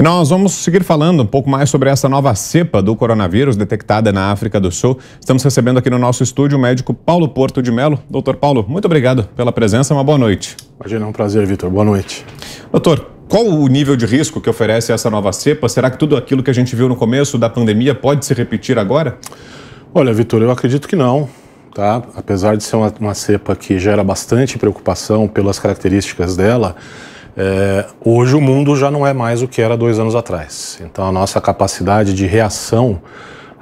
E nós vamos seguir falando um pouco mais sobre essa nova cepa do coronavírus detectada na África do Sul. Estamos recebendo aqui no nosso estúdio o médico Paulo Porto de Melo. Doutor Paulo, muito obrigado pela presença, uma boa noite. Imagina, é um prazer, Vitor. Boa noite. Doutor, qual o nível de risco que oferece essa nova cepa? Será que tudo aquilo que a gente viu no começo da pandemia pode se repetir agora? Olha, Vitor, eu acredito que não. Tá? Apesar de ser uma, uma cepa que gera bastante preocupação pelas características dela, é, hoje o mundo já não é mais o que era dois anos atrás. Então a nossa capacidade de reação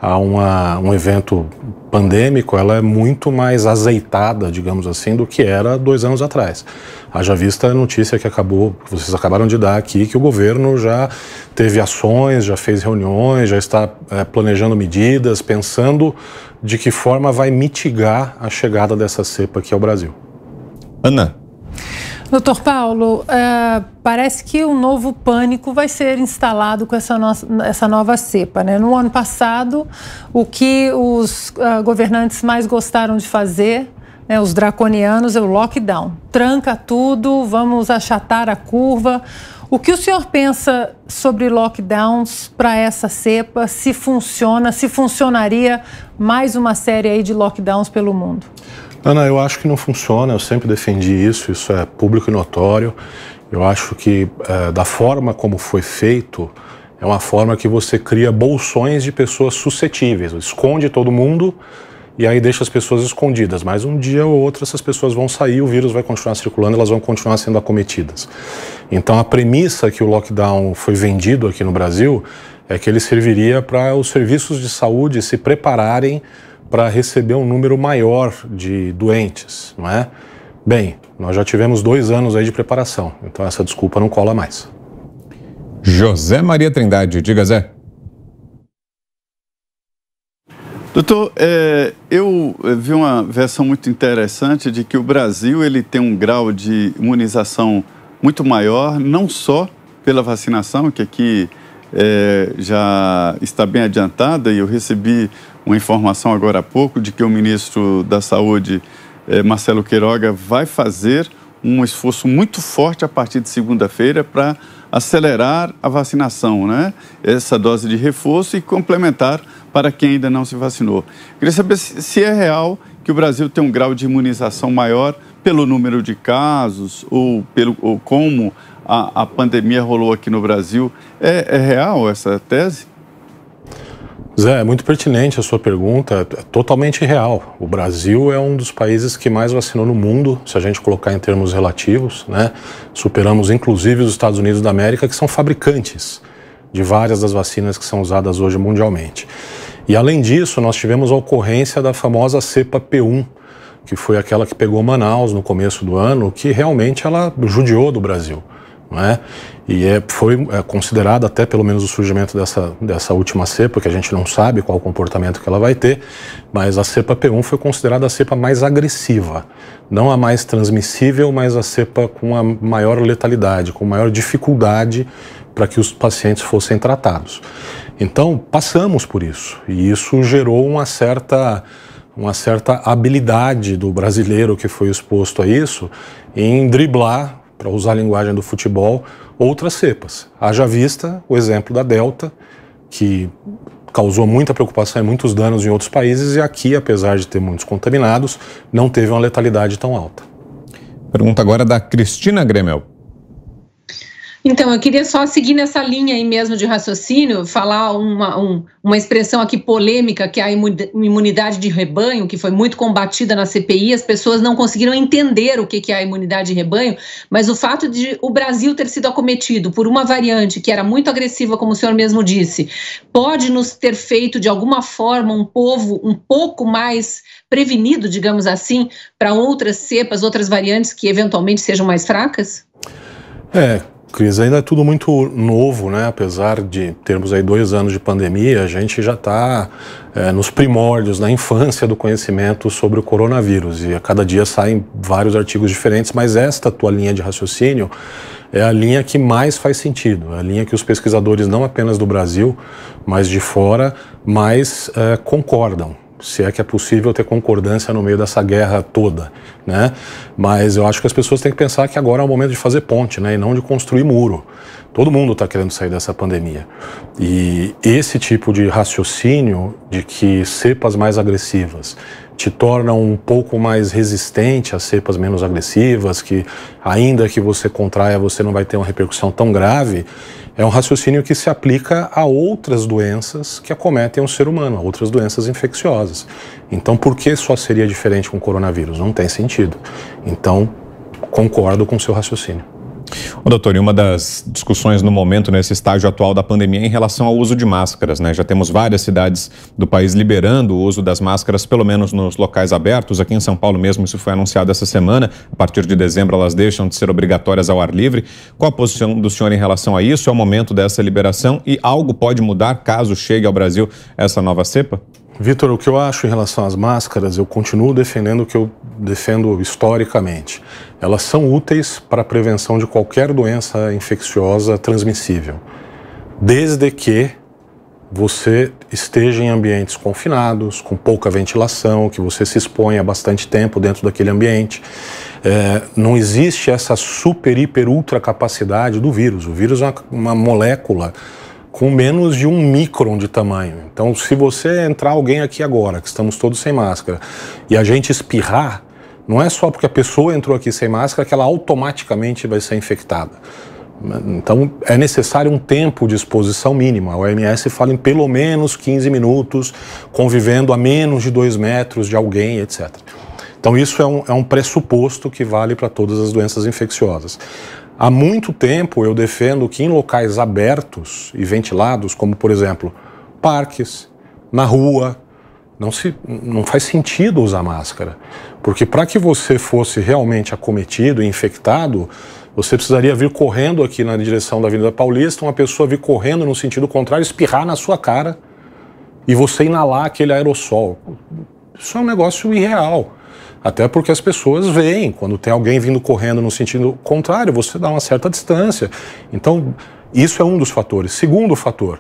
a uma, um evento pandêmico, ela é muito mais azeitada, digamos assim, do que era dois anos atrás. Haja vista a notícia que acabou, que vocês acabaram de dar aqui, que o governo já teve ações, já fez reuniões, já está é, planejando medidas, pensando de que forma vai mitigar a chegada dessa cepa aqui ao Brasil. Ana, Doutor Paulo, uh, parece que um novo pânico vai ser instalado com essa, no essa nova cepa. Né? No ano passado, o que os uh, governantes mais gostaram de fazer, né, os draconianos, é o lockdown. Tranca tudo, vamos achatar a curva. O que o senhor pensa sobre lockdowns para essa cepa? Se funciona, se funcionaria mais uma série aí de lockdowns pelo mundo? Ana, eu acho que não funciona, eu sempre defendi isso, isso é público e notório. Eu acho que é, da forma como foi feito, é uma forma que você cria bolsões de pessoas suscetíveis, esconde todo mundo e aí deixa as pessoas escondidas. Mas um dia ou outro essas pessoas vão sair, o vírus vai continuar circulando, elas vão continuar sendo acometidas. Então a premissa que o lockdown foi vendido aqui no Brasil é que ele serviria para os serviços de saúde se prepararem para receber um número maior de doentes, não é? Bem, nós já tivemos dois anos aí de preparação, então essa desculpa não cola mais. José Maria Trindade, diga Zé. Doutor, é, eu vi uma versão muito interessante de que o Brasil ele tem um grau de imunização muito maior, não só pela vacinação, que aqui é, já está bem adiantada e eu recebi uma informação agora há pouco de que o ministro da Saúde, é, Marcelo Queiroga, vai fazer um esforço muito forte a partir de segunda-feira para acelerar a vacinação, né? Essa dose de reforço e complementar para quem ainda não se vacinou. Queria saber se é real que o Brasil tem um grau de imunização maior pelo número de casos ou pelo ou como a, a pandemia rolou aqui no Brasil. É, é real essa tese? Zé, é muito pertinente a sua pergunta, é totalmente real. O Brasil é um dos países que mais vacinou no mundo, se a gente colocar em termos relativos, né? Superamos inclusive os Estados Unidos da América, que são fabricantes de várias das vacinas que são usadas hoje mundialmente. E além disso, nós tivemos a ocorrência da famosa cepa P1, que foi aquela que pegou Manaus no começo do ano, que realmente ela judiou do Brasil né? E é, foi é, até pelo menos o surgimento dessa, dessa última cepa, que a gente não sabe qual comportamento que ela vai ter, mas a cepa P1 foi considerada a cepa mais agressiva, não a mais transmissível, mas a cepa com a maior letalidade, com maior dificuldade para que os pacientes fossem tratados. Então, passamos por isso, e isso gerou uma certa uma certa habilidade do brasileiro que foi exposto a isso em driblar para usar a linguagem do futebol, outras cepas. Haja vista o exemplo da Delta, que causou muita preocupação e muitos danos em outros países, e aqui, apesar de ter muitos contaminados, não teve uma letalidade tão alta. Pergunta agora da Cristina Gremel. Então, eu queria só seguir nessa linha aí mesmo de raciocínio, falar uma, um, uma expressão aqui polêmica, que é a imunidade de rebanho, que foi muito combatida na CPI, as pessoas não conseguiram entender o que, que é a imunidade de rebanho, mas o fato de o Brasil ter sido acometido por uma variante que era muito agressiva, como o senhor mesmo disse, pode nos ter feito, de alguma forma, um povo um pouco mais prevenido, digamos assim, para outras cepas, outras variantes que eventualmente sejam mais fracas? É, Cris, ainda é tudo muito novo, né? Apesar de termos aí dois anos de pandemia, a gente já está é, nos primórdios, na infância do conhecimento sobre o coronavírus. E a cada dia saem vários artigos diferentes, mas esta tua linha de raciocínio é a linha que mais faz sentido, é a linha que os pesquisadores, não apenas do Brasil, mas de fora, mais é, concordam se é que é possível ter concordância no meio dessa guerra toda, né? Mas eu acho que as pessoas têm que pensar que agora é o momento de fazer ponte, né? E não de construir muro. Todo mundo está querendo sair dessa pandemia. E esse tipo de raciocínio de que cepas mais agressivas te torna um pouco mais resistente a cepas menos agressivas, que ainda que você contraia, você não vai ter uma repercussão tão grave, é um raciocínio que se aplica a outras doenças que acometem o ser humano, a outras doenças infecciosas. Então, por que só seria diferente com o coronavírus? Não tem sentido. Então, concordo com o seu raciocínio. Ô, doutor, e uma das discussões no momento, nesse estágio atual da pandemia, é em relação ao uso de máscaras, né? Já temos várias cidades do país liberando o uso das máscaras, pelo menos nos locais abertos. Aqui em São Paulo mesmo, isso foi anunciado essa semana. A partir de dezembro, elas deixam de ser obrigatórias ao ar livre. Qual a posição do senhor em relação a isso? É o momento dessa liberação e algo pode mudar caso chegue ao Brasil essa nova cepa? Vitor, o que eu acho em relação às máscaras, eu continuo defendendo o que eu defendo historicamente. Elas são úteis para a prevenção de qualquer doença infecciosa transmissível, desde que você esteja em ambientes confinados, com pouca ventilação, que você se exponha bastante tempo dentro daquele ambiente. É, não existe essa super, hiper, ultra capacidade do vírus. O vírus é uma, uma molécula com menos de um micron de tamanho. Então, se você entrar alguém aqui agora, que estamos todos sem máscara, e a gente espirrar, não é só porque a pessoa entrou aqui sem máscara que ela automaticamente vai ser infectada. Então, é necessário um tempo de exposição mínima. O OMS fala em pelo menos 15 minutos, convivendo a menos de 2 metros de alguém, etc. Então, isso é um, é um pressuposto que vale para todas as doenças infecciosas. Há muito tempo eu defendo que em locais abertos e ventilados, como por exemplo parques, na rua, não, se, não faz sentido usar máscara. Porque para que você fosse realmente acometido e infectado, você precisaria vir correndo aqui na direção da Avenida Paulista, uma pessoa vir correndo no sentido contrário, espirrar na sua cara e você inalar aquele aerossol. Isso é um negócio irreal. Até porque as pessoas veem, quando tem alguém vindo correndo no sentido contrário, você dá uma certa distância. Então, isso é um dos fatores. Segundo fator,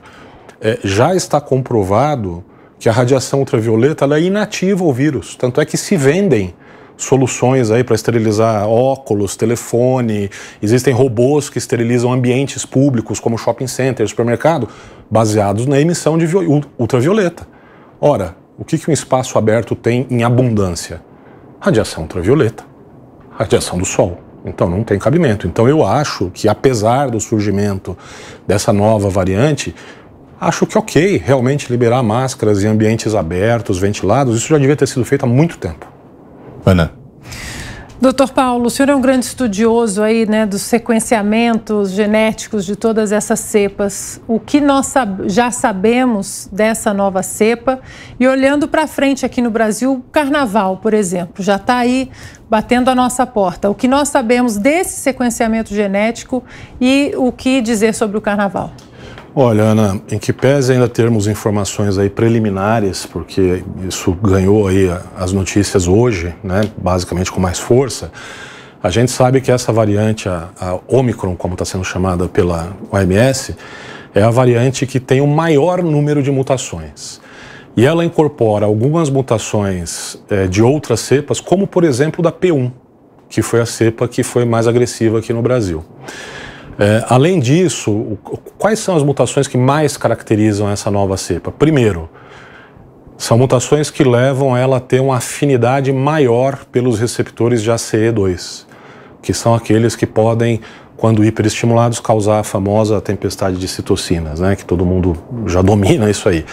é, já está comprovado que a radiação ultravioleta é inativa ao vírus. Tanto é que se vendem soluções aí para esterilizar óculos, telefone, existem robôs que esterilizam ambientes públicos como shopping center, supermercado, baseados na emissão de ultravioleta. Ora, o que, que um espaço aberto tem em abundância? radiação ultravioleta, radiação do Sol. Então não tem cabimento. Então eu acho que, apesar do surgimento dessa nova variante, acho que é ok realmente liberar máscaras em ambientes abertos, ventilados. Isso já devia ter sido feito há muito tempo. Ana, Doutor Paulo, o senhor é um grande estudioso aí, né, dos sequenciamentos genéticos de todas essas cepas. O que nós já sabemos dessa nova cepa? E olhando para frente aqui no Brasil, o carnaval, por exemplo, já está aí batendo a nossa porta. O que nós sabemos desse sequenciamento genético e o que dizer sobre o carnaval? Olha, Ana, em que pese ainda termos informações aí preliminares, porque isso ganhou aí as notícias hoje, né, basicamente com mais força, a gente sabe que essa variante, a, a Omicron, como está sendo chamada pela OMS, é a variante que tem o maior número de mutações. E ela incorpora algumas mutações é, de outras cepas, como por exemplo da P1, que foi a cepa que foi mais agressiva aqui no Brasil. É, além disso, quais são as mutações que mais caracterizam essa nova cepa? Primeiro, são mutações que levam ela a ter uma afinidade maior pelos receptores de ACE2, que são aqueles que podem, quando hiperestimulados, causar a famosa tempestade de citocinas, né? que todo mundo já domina isso aí.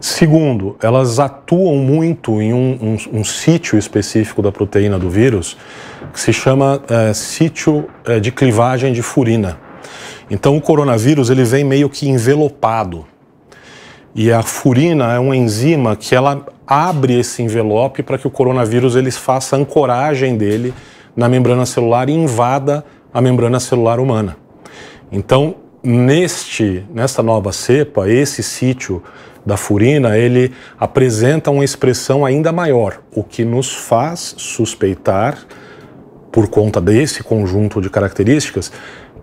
Segundo, elas atuam muito em um, um, um sítio específico da proteína do vírus, que se chama é, sítio é, de clivagem de furina. Então, o coronavírus ele vem meio que envelopado. E a furina é uma enzima que ela abre esse envelope para que o coronavírus ele faça a ancoragem dele na membrana celular e invada a membrana celular humana. Então, neste, nesta nova cepa, esse sítio da furina, ele apresenta uma expressão ainda maior, o que nos faz suspeitar, por conta desse conjunto de características,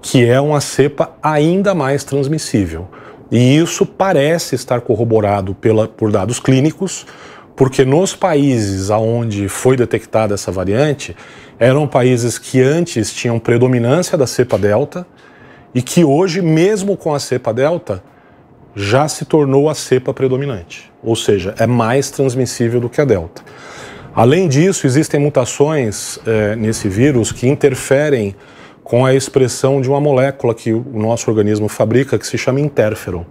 que é uma cepa ainda mais transmissível. E isso parece estar corroborado pela, por dados clínicos, porque nos países onde foi detectada essa variante, eram países que antes tinham predominância da cepa delta, e que hoje, mesmo com a cepa delta, já se tornou a cepa predominante, ou seja, é mais transmissível do que a delta. Além disso, existem mutações é, nesse vírus que interferem com a expressão de uma molécula que o nosso organismo fabrica que se chama interferon.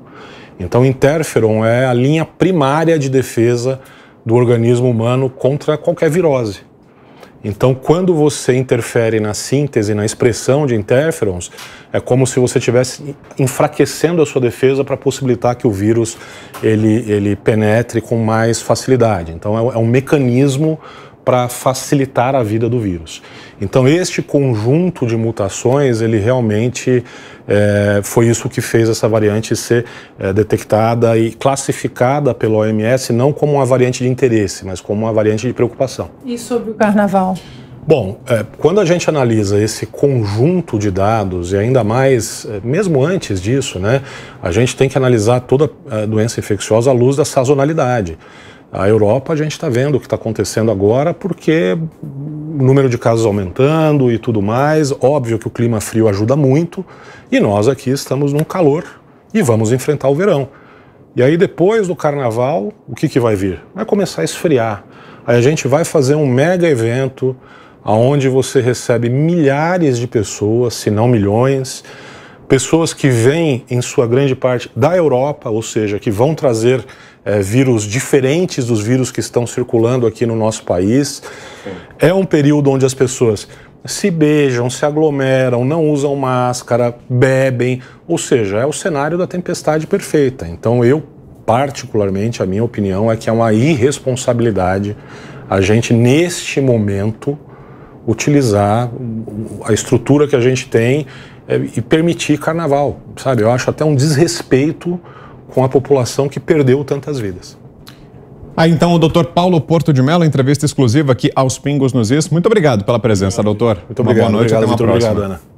Então, interferon é a linha primária de defesa do organismo humano contra qualquer virose. Então, quando você interfere na síntese, na expressão de interferons, é como se você estivesse enfraquecendo a sua defesa para possibilitar que o vírus ele, ele penetre com mais facilidade. Então, é, é um mecanismo para facilitar a vida do vírus. Então, este conjunto de mutações, ele realmente é, foi isso que fez essa variante ser é, detectada e classificada pela OMS não como uma variante de interesse, mas como uma variante de preocupação. E sobre o carnaval? Bom, é, quando a gente analisa esse conjunto de dados, e ainda mais, é, mesmo antes disso, né, a gente tem que analisar toda a é, doença infecciosa à luz da sazonalidade. A Europa, a gente está vendo o que está acontecendo agora, porque o número de casos aumentando e tudo mais. Óbvio que o clima frio ajuda muito, e nós aqui estamos num calor e vamos enfrentar o verão. E aí, depois do carnaval, o que, que vai vir? Vai começar a esfriar. Aí a gente vai fazer um mega evento aonde você recebe milhares de pessoas, se não milhões pessoas que vêm, em sua grande parte, da Europa, ou seja, que vão trazer é, vírus diferentes dos vírus que estão circulando aqui no nosso país. Sim. É um período onde as pessoas se beijam, se aglomeram, não usam máscara, bebem, ou seja, é o cenário da tempestade perfeita. Então, eu, particularmente, a minha opinião é que é uma irresponsabilidade a gente, neste momento, utilizar a estrutura que a gente tem é, e permitir carnaval, sabe? Eu acho até um desrespeito com a população que perdeu tantas vidas. Ah, então o doutor Paulo Porto de Mello, entrevista exclusiva aqui aos Pingos nos Is. Muito obrigado pela presença, doutor. Muito obrigado. Uma boa noite, obrigado, até uma próxima. Obrigado, Ana.